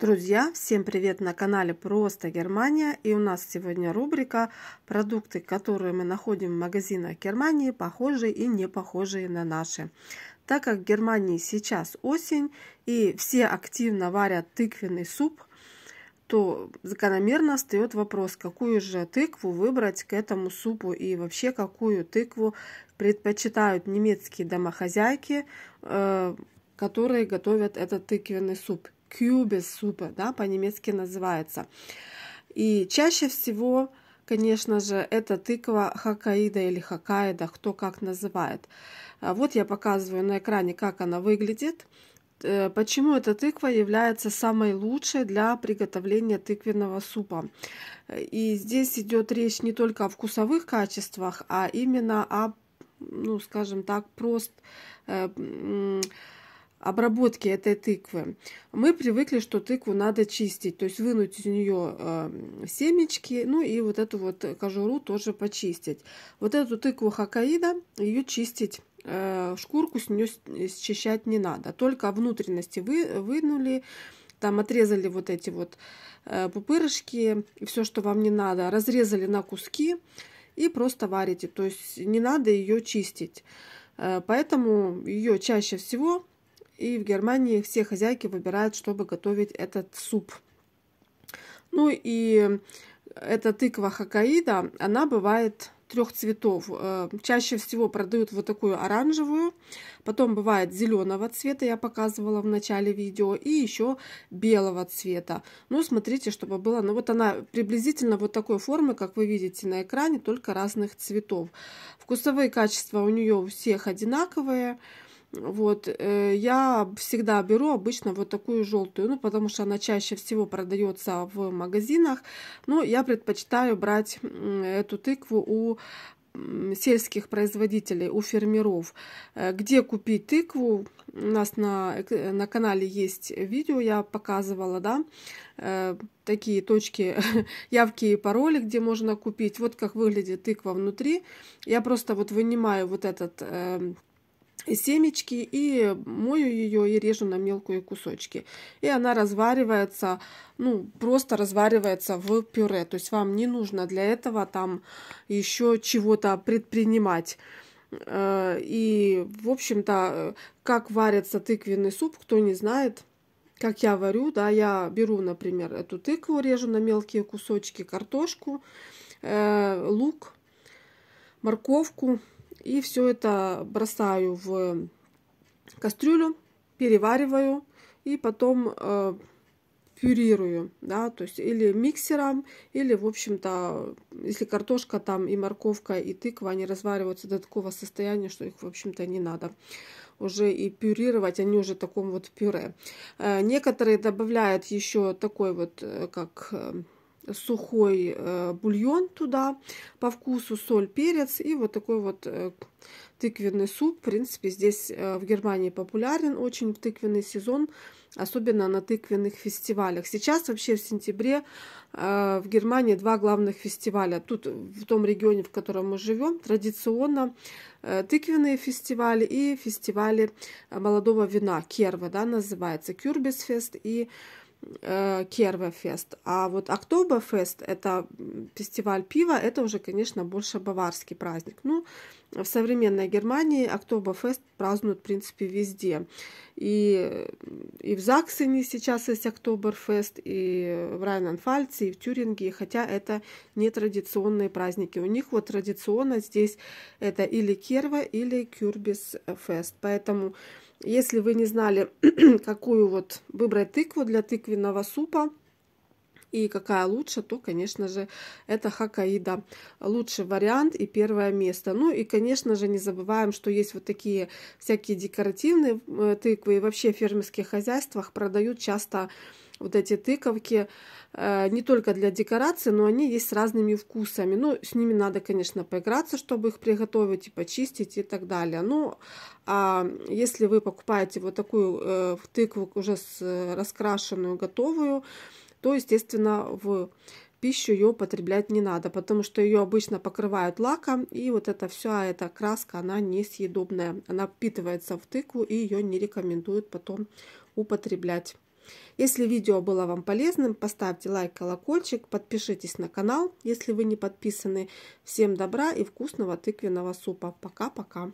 Друзья, всем привет на канале Просто Германия и у нас сегодня рубрика «Продукты, которые мы находим в магазинах Германии, похожие и не похожие на наши». Так как в Германии сейчас осень и все активно варят тыквенный суп, то закономерно встает вопрос, какую же тыкву выбрать к этому супу и вообще какую тыкву предпочитают немецкие домохозяйки, э, которые готовят этот тыквенный суп. Кюбес супа, да, по-немецки называется. И чаще всего, конечно же, это тыква хакаида или хакаида, кто как называет. А вот я показываю на экране, как она выглядит. Э, почему эта тыква является самой лучшей для приготовления тыквенного супа? И здесь идет речь не только о вкусовых качествах, а именно о, ну, скажем так, прост, э, обработки этой тыквы. Мы привыкли, что тыкву надо чистить, то есть вынуть из нее эм, семечки, ну и вот эту вот кожуру тоже почистить. Вот эту тыкву хакаида, ее чистить, э, шкурку с нее счищать не надо, только внутренности вы, вынули, там отрезали вот эти вот э, пупырышки, все, что вам не надо, разрезали на куски и просто варите, то есть не надо ее чистить. Э, поэтому ее чаще всего и в Германии все хозяйки выбирают, чтобы готовить этот суп. Ну и э, эта тыква хакаида, она бывает трех цветов. Э, чаще всего продают вот такую оранжевую, потом бывает зеленого цвета, я показывала в начале видео, и еще белого цвета. Ну, смотрите, чтобы было, ну вот она приблизительно вот такой формы, как вы видите на экране, только разных цветов. Вкусовые качества у нее у всех одинаковые. Вот, э, я всегда беру обычно вот такую желтую, ну, потому что она чаще всего продается в магазинах, но я предпочитаю брать эту тыкву у сельских производителей, у фермеров. Э, где купить тыкву? У нас на, э, на канале есть видео, я показывала, да, такие точки, явки и пароли, где можно купить. Вот как выглядит тыква внутри. Я просто вот вынимаю вот этот... Эм, семечки и мою ее и режу на мелкие кусочки. И она разваривается, ну, просто разваривается в пюре. То есть вам не нужно для этого там еще чего-то предпринимать. Э, и, в общем-то, как варится тыквенный суп, кто не знает, как я варю, да, я беру, например, эту тыкву, режу на мелкие кусочки, картошку, э, лук, морковку, и все это бросаю в кастрюлю, перевариваю и потом э, пюрирую, да, то есть или миксером, или, в общем-то, если картошка там и морковка и тыква, они развариваются до такого состояния, что их, в общем-то, не надо уже и пюрировать, они уже в таком вот пюре. Э, некоторые добавляют еще такой вот, э, как э, сухой э, бульон туда, по вкусу соль, перец и вот такой вот э, тыквенный суп. В принципе, здесь э, в Германии популярен очень тыквенный сезон, особенно на тыквенных фестивалях. Сейчас вообще в сентябре в Германии два главных фестиваля. Тут в том регионе, в котором мы живем, традиционно тыквенные фестивали и фестивали молодого вина, керва, да, называется, кюрбисфест и Кюрбисфест э, Кервефест. А вот Октоберфест, это фестиваль пива, это уже, конечно, больше баварский праздник. Ну, в современной Германии Октоберфест празднуют, в принципе, везде. И, и в Заксене сейчас есть Октоберфест, и в Райненфальце, и в Тюринге, хотя это не традиционные праздники. У них вот традиционно здесь это или Керва, или Кюрбисфест. Поэтому... Поэтому если вы не знали, какую вот выбрать тыкву для тыквенного супа, и какая лучше, то, конечно же, это Хакаида Лучший вариант и первое место. Ну и, конечно же, не забываем, что есть вот такие всякие декоративные э, тыквы. И вообще в фермерских хозяйствах продают часто вот эти тыковки э, не только для декорации, но они есть с разными вкусами. Ну, с ними надо, конечно, поиграться, чтобы их приготовить и почистить и так далее. Но ну, а если вы покупаете вот такую э, тыкву уже с, э, раскрашенную, готовую, то, естественно, в пищу ее употреблять не надо, потому что ее обычно покрывают лаком, и вот эта вся эта краска, она несъедобная. Она впитывается в тыкву, и ее не рекомендуют потом употреблять. Если видео было вам полезным, поставьте лайк, колокольчик, подпишитесь на канал, если вы не подписаны. Всем добра и вкусного тыквенного супа. Пока-пока.